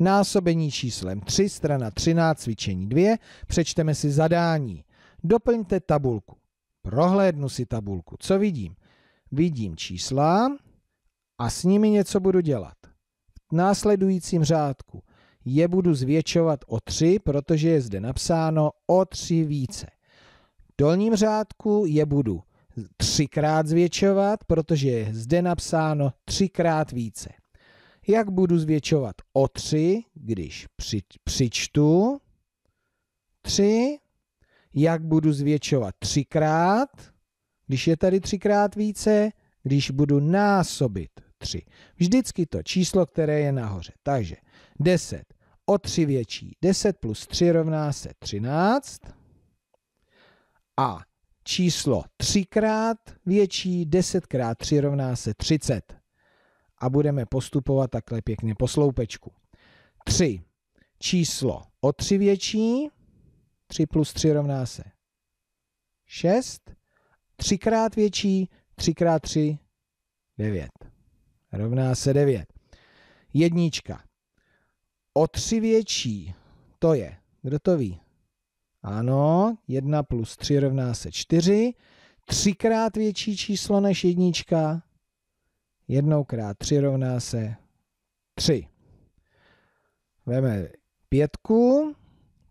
násobení číslem 3, strana 13, cvičení 2, přečteme si zadání. Doplňte tabulku. Prohlédnu si tabulku. Co vidím? Vidím čísla a s nimi něco budu dělat. V následujícím řádku je budu zvětšovat o 3, protože je zde napsáno o 3 více. V dolním řádku je budu třikrát zvětšovat, protože je zde napsáno třikrát více jak budu zvětšovat o 3, když při, přičtu 3, jak budu zvětšovat třikrát, když je tady třikrát více, když budu násobit 3. Vždycky to číslo, které je nahoře. Takže 10 o 3 větší. 10 plus 3 rovná se 13. A číslo 3 krát větší, 10 krát 3 rovná se 30 a budeme postupovat takhle pěkně po sloupečku. 3. Číslo o 3 větší. 3 plus 3 rovná se 6. 3 krát větší. 3 krát 3 9. Rovná se 9. Jednička. O 3 větší. To je. Kdo to ví? Ano, 1 plus 3 rovná se 4. 3 Třikrát větší číslo než jednička jednou krát 3 rovná se 3. Veme pětku,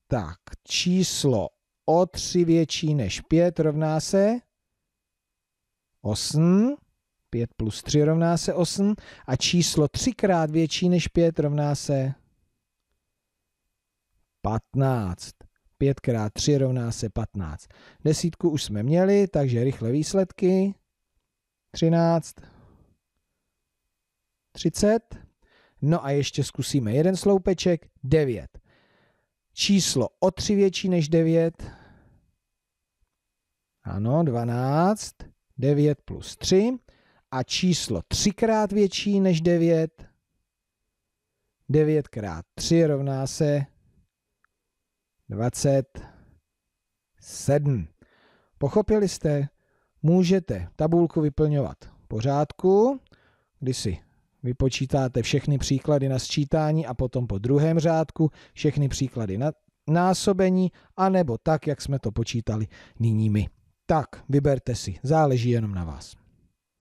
tak číslo o 3 větší než 5 rovná se 8. 5 plus 3 rovná se 8 a číslo 3 krát větší než 5 rovná se 15. 5 krát 3 rovná se 15. Desítku už jsme měli, takže rychle výsledky. 13. 30. No a ještě zkusíme jeden sloupeček, 9. Číslo o 3 větší než 9. Ano, 12. 9 plus 3. A číslo třikrát větší než 9. 9 krát 3 rovná se 27. Pochopili jste? Můžete tabulku vyplňovat pořádku, kdy si vypočítáte všechny příklady na sčítání a potom po druhém řádku všechny příklady na násobení, anebo tak, jak jsme to počítali nyní my. Tak, vyberte si, záleží jenom na vás.